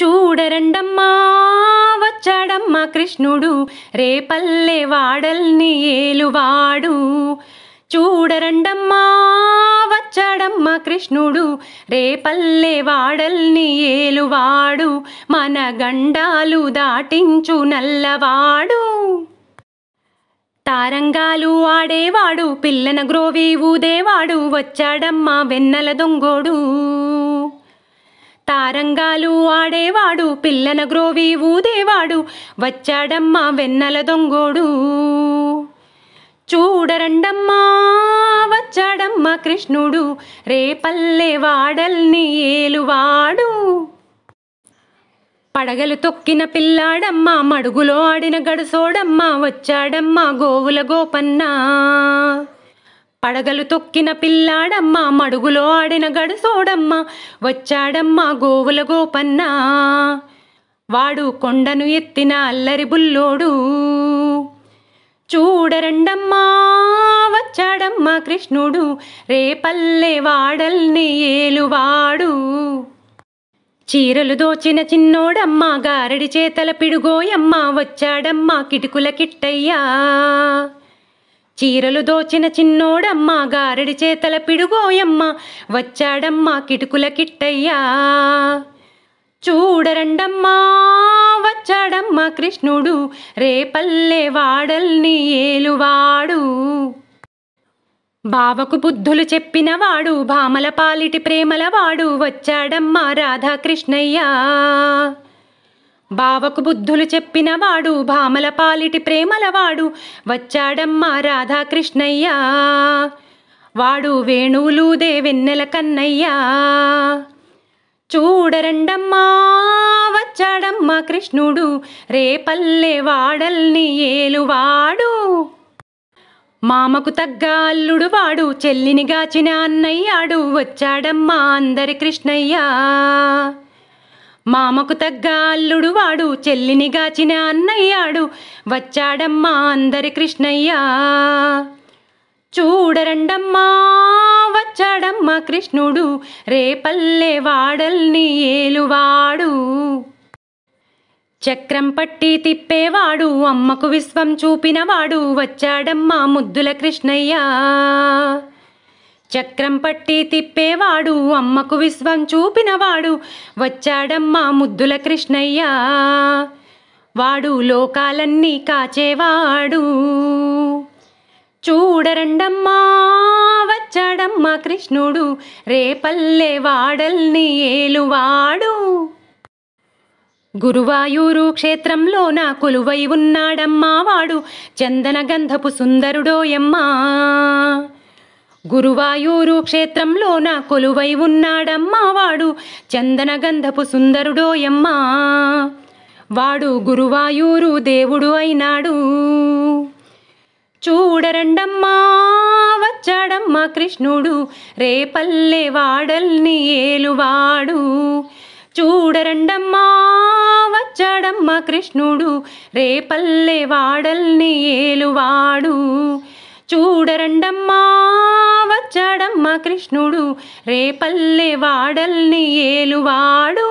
చూడరండమ్మా వచ్చాడమ్మ కృష్ణుడు రేపల్లె వాడల్ని ఏలువాడు చూడరండమ్మా వచ్చాడమ్మ కృష్ణుడు రేపల్లె వాడల్ని ఏలువాడు మన గండాలు దాటించు నల్లవాడు తారంగాలు ఆడేవాడు పిల్లన గ్రోవి ఊదేవాడు వచ్చాడమ్మా వెన్నెల దొంగోడు తారంగాలు ఆడేవాడు పిల్లన గ్రోవి ఊదేవాడు వచ్చాడమ్మా వెన్నెల దొంగోడు చూడరండమ్మా వచ్చాడమ్మా కృష్ణుడు రేపల్లె వాడల్ని ఏలువాడు పడగలు తొక్కిన పిల్లాడమ్మ మడుగులో ఆడిన గడుసోడమ్మ వచ్చాడమ్మా గోవుల గోపన్నా పడగలు తొక్కిన పిల్లాడమ్మ మడుగులో ఆడిన గడుసోడమ్మ వచ్చాడమ్మా గోవుల గోపన్నా వాడు కొండను ఎత్తిన అల్లరి బుల్లోడు చూడరండమ్మా వచ్చాడమ్మా కృష్ణుడు రేపల్లె వాడల్ని ఏలువాడు చీరలు దోచిన చిన్నోడమ్మా గారడి చేతల పిడుగోయమ్మ వచ్చాడమ్మా కిటుకుల కిట్టయ్యా చీరలు దోచిన చిన్నోడమ్మ గారడి చేతల పిడుగోయమ్మ వచ్చాడమ్మ కిటుకుల కిట్టయ్యా చూడరండమ్మా వచ్చాడమ్మ కృష్ణుడు రేపల్లె వాడల్ని ఏలువాడు బావకు బుద్ధులు చెప్పినవాడు భామల పాలిటి ప్రేమలవాడు వచ్చాడమ్మ రాధాకృష్ణయ్యా బావకు బుద్ధులు చెప్పినవాడు భామల పాలిటి ప్రేమలవాడు వచ్చాడమ్మా రాధాకృష్ణయ్యా వాడు వేణువులు దేవెన్నెల కన్నయ్యా చూడరండమ్మా వచ్చాడమ్మా కృష్ణుడు రేపల్లె వాడల్ని ఏలువాడు మామకు తగ్గ అల్లుడు వాడు చెల్లిని గాచిన అన్నయ్యాడు వచ్చాడమ్మా అందరి కృష్ణయ్యా మామకు తగ్గ అల్లుడు వాడు చెల్లిని గాచిన అన్నయ్యాడు వచ్చాడమ్మా అందరి కృష్ణయ్య చూడరండమ్మా వచ్చాడమ్మా కృష్ణుడు రేపల్లె వాడల్ని ఏలువాడు చక్రం పట్టి తిప్పేవాడు అమ్మకు విశ్వం చూపినవాడు వచ్చాడమ్మా ముద్దుల కృష్ణయ్య చక్రం పట్టి తిప్పేవాడు అమ్మకు విశ్వం చూపినవాడు వచ్చాడమ్మా ముద్దుల కృష్ణయ్య వాడు లోకాలన్నీ కాచేవాడు చూడరండమ్మా వచ్చాడమ్మా కృష్ణుడు రేపల్లె వాడల్ని ఏలువాడు గురువాయూరు క్షేత్రంలో నా కొలువై ఉన్నాడమ్మా వాడు చందనగంధపు సుందరుడోయమ్మా గురువాయూరు క్షేత్రంలో నా కొలువై ఉన్నాడమ్మా వాడు చందన గంధపు సుందరుడోయమ్మా వాడు గురువాయూరు దేవుడు అయినాడు చూడరండమ్మా వచ్చాడమ్మా కృష్ణుడు రేపల్లె వాడల్ని ఏలువాడు చూడరండమ్మా వచ్చాడమ్మా కృష్ణుడు రేపల్లె వాడల్ని ఏలువాడు చూడరండమ్మా వచ్చాడమ్మా కృష్ణుడు రేపల్లె వాడల్ని ఏలువాడు